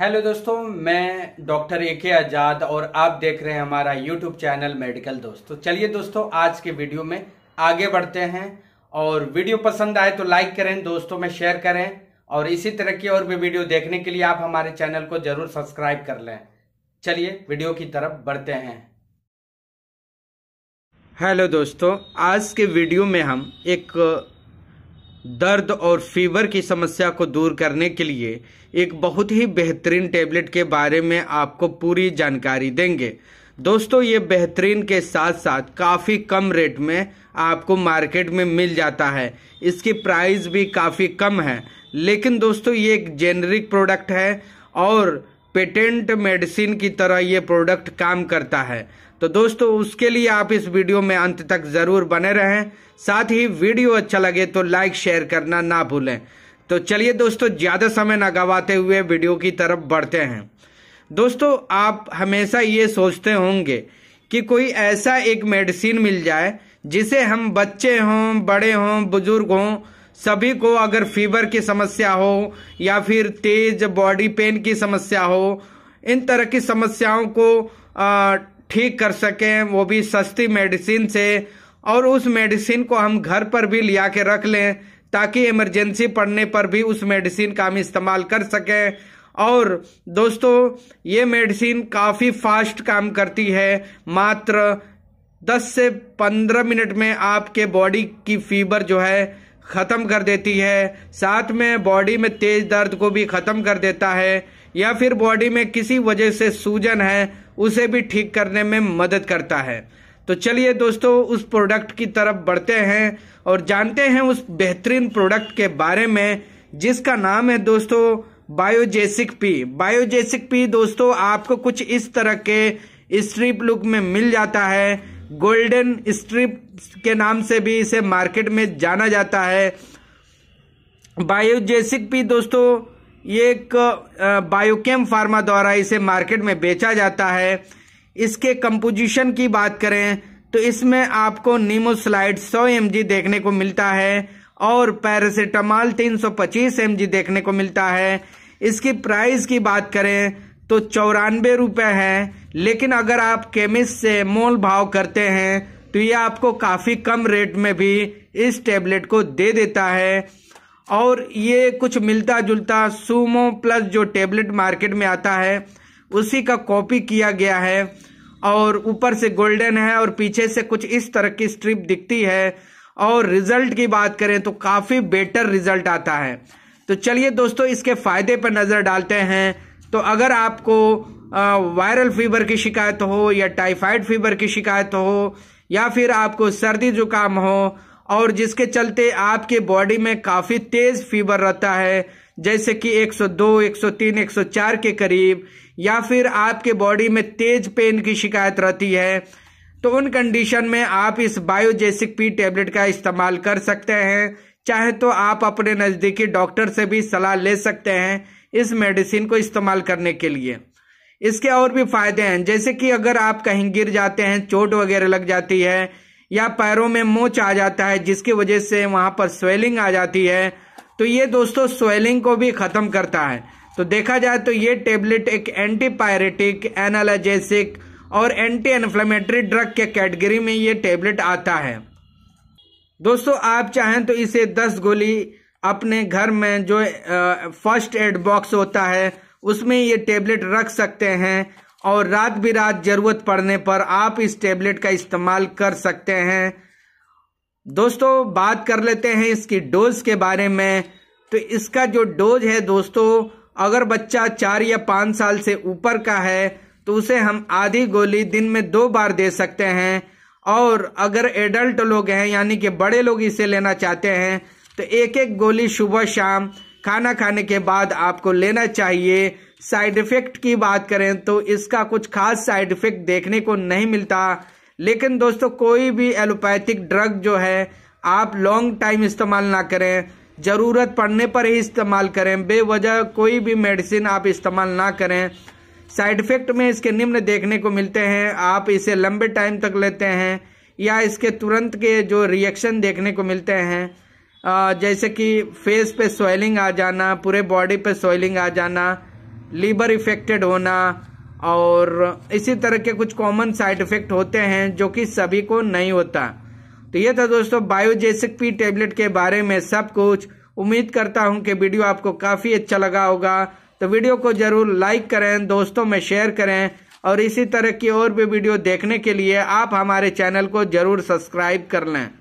hello दोस्तों मैं doctor A के आज़ाद और आप देख रहे हैं हमारा यूट्यूब चैनल मेडिकल दोस्त तो चलिए दोस्तों आज के वीडियो में आगे बढ़ते हैं और वीडियो पसंद आए तो लाइक करें दोस्तों में शेयर करें और इसी तरह की और भी वीडियो देखने के लिए आप हमारे चैनल को जरूर सब्सक्राइब कर लें चलिए वीडियो की तरफ बढ़ते हैं हेलो दोस्तों आज के वीडियो में हम एक दर्द और फीवर की समस्या को दूर करने के लिए एक बहुत ही बेहतरीन टेबलेट के बारे में आपको पूरी जानकारी देंगे दोस्तों ये बेहतरीन के साथ साथ काफ़ी कम रेट में आपको मार्केट में मिल जाता है इसकी प्राइस भी काफ़ी कम है लेकिन दोस्तों ये एक जेनरिक प्रोडक्ट है और पेटेंट मेडिसिन की तरह ये प्रोडक्ट काम करता है तो दोस्तों उसके लिए आप इस वीडियो में अंत तक जरूर बने रहें साथ ही वीडियो अच्छा लगे तो लाइक शेयर करना ना भूलें तो चलिए दोस्तों ज़्यादा समय ना गवाते हुए वीडियो की तरफ बढ़ते हैं दोस्तों आप हमेशा ये सोचते होंगे कि कोई ऐसा एक मेडिसिन मिल जाए जिसे हम बच्चे हों बड़े हों बुजुर्ग हों सभी को अगर फीवर की समस्या हो या फिर तेज बॉडी पेन की समस्या हो इन तरह की समस्याओं को आ, ठीक कर सकें वो भी सस्ती मेडिसिन से और उस मेडिसिन को हम घर पर भी लिया के रख लें ताकि इमरजेंसी पड़ने पर भी उस मेडिसिन का हम इस्तेमाल कर सकें और दोस्तों ये मेडिसिन काफ़ी फास्ट काम करती है मात्र 10 से 15 मिनट में आपके बॉडी की फीवर जो है ख़त्म कर देती है साथ में बॉडी में तेज़ दर्द को भी ख़त्म कर देता है या फिर बॉडी में किसी वजह से सूजन है उसे भी ठीक करने में मदद करता है तो चलिए दोस्तों उस प्रोडक्ट की तरफ बढ़ते हैं और जानते हैं उस बेहतरीन प्रोडक्ट के बारे में जिसका नाम है दोस्तों बायोजेसिक पी बायोजेसिक पी दोस्तों आपको कुछ इस तरह के स्ट्रिप लुक में मिल जाता है गोल्डन स्ट्रिप के नाम से भी इसे मार्केट में जाना जाता है बायोजेसिक पी दोस्तों ये एक बायोकेम फार्मा द्वारा इसे मार्केट में बेचा जाता है इसके कंपोजिशन की बात करें तो इसमें आपको नीमोस्लाइड 100 एम देखने को मिलता है और पैरासीटामॉल 325 एम देखने को मिलता है इसकी प्राइस की बात करें तो चौरानवे रुपये है लेकिन अगर आप केमिस्ट से मोल भाव करते हैं तो ये आपको काफ़ी कम रेट में भी इस टेबलेट को दे देता है और ये कुछ मिलता जुलता सूमो प्लस जो टेबलेट मार्केट में आता है उसी का कॉपी किया गया है और ऊपर से गोल्डन है और पीछे से कुछ इस तरह की स्ट्रिप दिखती है और रिजल्ट की बात करें तो काफ़ी बेटर रिजल्ट आता है तो चलिए दोस्तों इसके फ़ायदे पर नज़र डालते हैं तो अगर आपको वायरल फीवर की शिकायत हो या टाइफाइड फीवर की शिकायत हो या फिर आपको सर्दी जुकाम हो और जिसके चलते आपके बॉडी में काफ़ी तेज़ फीवर रहता है जैसे कि 102, 103, 104 के करीब या फिर आपके बॉडी में तेज पेन की शिकायत रहती है तो उन कंडीशन में आप इस बायोजेसिक पी टेबलेट का इस्तेमाल कर सकते हैं चाहे तो आप अपने नज़दीकी डॉक्टर से भी सलाह ले सकते हैं इस मेडिसिन को इस्तेमाल करने के लिए इसके और भी फायदे हैं जैसे कि अगर आप कहीं गिर जाते हैं चोट वगैरह लग जाती है या पैरों में मोच आ जाता है जिसकी वजह से वहां पर स्वेलिंग आ जाती है तो ये दोस्तों स्वेलिंग को भी ख़त्म करता है तो देखा जाए तो ये टेबलेट एक एंटीपायरेटिक एनालजेसिक और एंटी इन्फ्लेमेटरी ड्रग के कैटेगरी में ये टेबलेट आता है दोस्तों आप चाहें तो इसे 10 गोली अपने घर में जो फर्स्ट एड बॉक्स होता है उसमें ये टेबलेट रख सकते हैं और रात बिरात जरूरत पड़ने पर आप इस टेबलेट का इस्तेमाल कर सकते हैं दोस्तों बात कर लेते हैं इसकी डोज के बारे में तो इसका जो डोज है दोस्तों अगर बच्चा चार या पाँच साल से ऊपर का है तो उसे हम आधी गोली दिन में दो बार दे सकते हैं और अगर एडल्ट लोग हैं यानी कि बड़े लोग इसे लेना चाहते हैं तो एक एक गोली सुबह शाम खाना खाने के बाद आपको लेना चाहिए साइड इफेक्ट की बात करें तो इसका कुछ खास साइड इफेक्ट देखने को नहीं मिलता लेकिन दोस्तों कोई भी एलोपैथिक ड्रग जो है आप लॉन्ग टाइम इस्तेमाल ना करें ज़रूरत पड़ने पर ही इस्तेमाल करें बेवजह कोई भी मेडिसिन आप इस्तेमाल ना करें साइड इफ़ेक्ट में इसके निम्न देखने को मिलते हैं आप इसे लंबे टाइम तक लेते हैं या इसके तुरंत के जो रिएक्शन देखने को मिलते हैं जैसे कि फेस पे स्वेलिंग आ जाना पूरे बॉडी पे स्वेलिंग आ जाना लीवर इफेक्टेड होना और इसी तरह के कुछ कॉमन साइड इफेक्ट होते हैं जो कि सभी को नहीं होता तो ये था दोस्तों बायोजेसिक पी टेबलेट के बारे में सब कुछ उम्मीद करता हूँ कि वीडियो आपको काफ़ी अच्छा लगा होगा तो वीडियो को ज़रूर लाइक करें दोस्तों में शेयर करें और इसी तरह की और भी वीडियो देखने के लिए आप हमारे चैनल को ज़रूर सब्सक्राइब कर लें